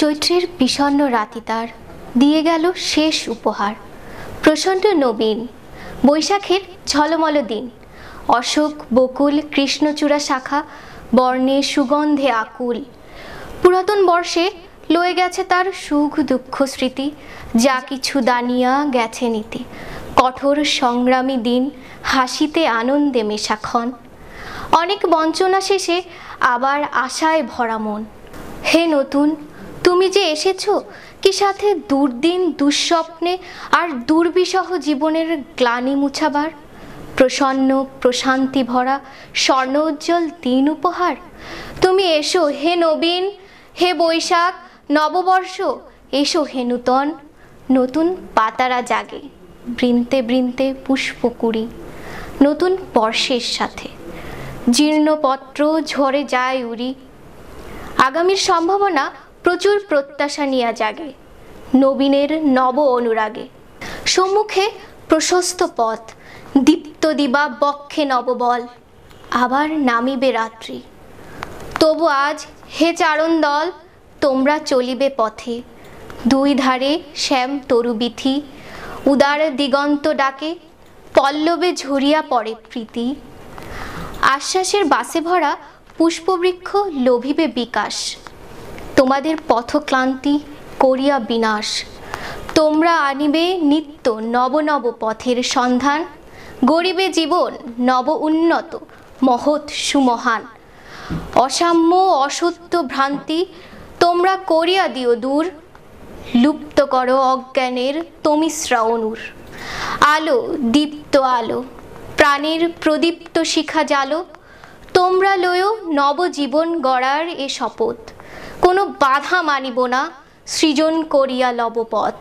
চৈত্রের বিষণ্ন রাতি তার দিয়ে গেল শেষ উপহার প্রচণ্ড নবীন বৈশাখের ঝলমল দিন অশোক বকুল কৃষ্ণচূড়া শাখা বর্ণে সুগন্ধে আকুল পুরাতন বর্ষে লয়ে গেছে তার সুখ দুঃখ স্মৃতি যা কিছু দানিয়া গেছে নীতি কঠোর সংগ্রামী দিন হাসিতে আনন্দে মেশাক্ষণ অনেক বঞ্চনা শেষে আবার আশায় ভরা মন হে নতুন তুমি যে এসেছো কি সাথে দুর্দিন দুঃস্বপ্নে আর দুর্বিষহ জীবনের গ্লানি মুছাবার প্রসন্ন প্রশান্তি ভরা স্বর্ণ উজ্জ্বল দিন উপহার তুমি এসো হে নবীন হে বৈশাখ নববর্ষ এসো হে নূতন নতুন পাতারা জাগে বৃন্তে বৃন্তে পুষ্প কুড়ি নতুন বর্ষের সাথে জীর্ণপত্র ঝরে যায় উড়ি আগামীর সম্ভাবনা প্রচুর প্রত্যাশা নিয়ে জাগে নবীনের নব অনুরাগে সম্মুখে প্রশস্ত পথ দীপ্ত দিবা বক্ষে নববল আবার নামিবে রাত্রি তবু আজ হে চারণ দল তোমরা চলিবে পথে দুই ধারে শ্যাম তরুবিথি উদার দিগন্ত ডাকে পল্লবে ঝরিয়া পড়ে প্রীতি আশ্বাসের বাসে ভরা পুষ্পবৃক্ষ লোভিবে বিকাশ তোমাদের পথক্লান্তি করিয়া বিনাশ তোমরা আনিবে নিত্য নব নব পথের সন্ধান গরিবে জীবন নব উন্নত মহৎ সুমহান অসাম্য অসত্য ভ্রান্তি তোমরা করিয়া দিও দূর লুপ্ত করো অজ্ঞানের তমিশ্রা অনুর আলো দীপ্ত আলো প্রাণের প্রদীপ্ত শিখা জালো তোমরা লয়ো নবজীবন গড়ার এ শপথ কোনো বাধা মানিব না সৃজন করিয়া লবপথ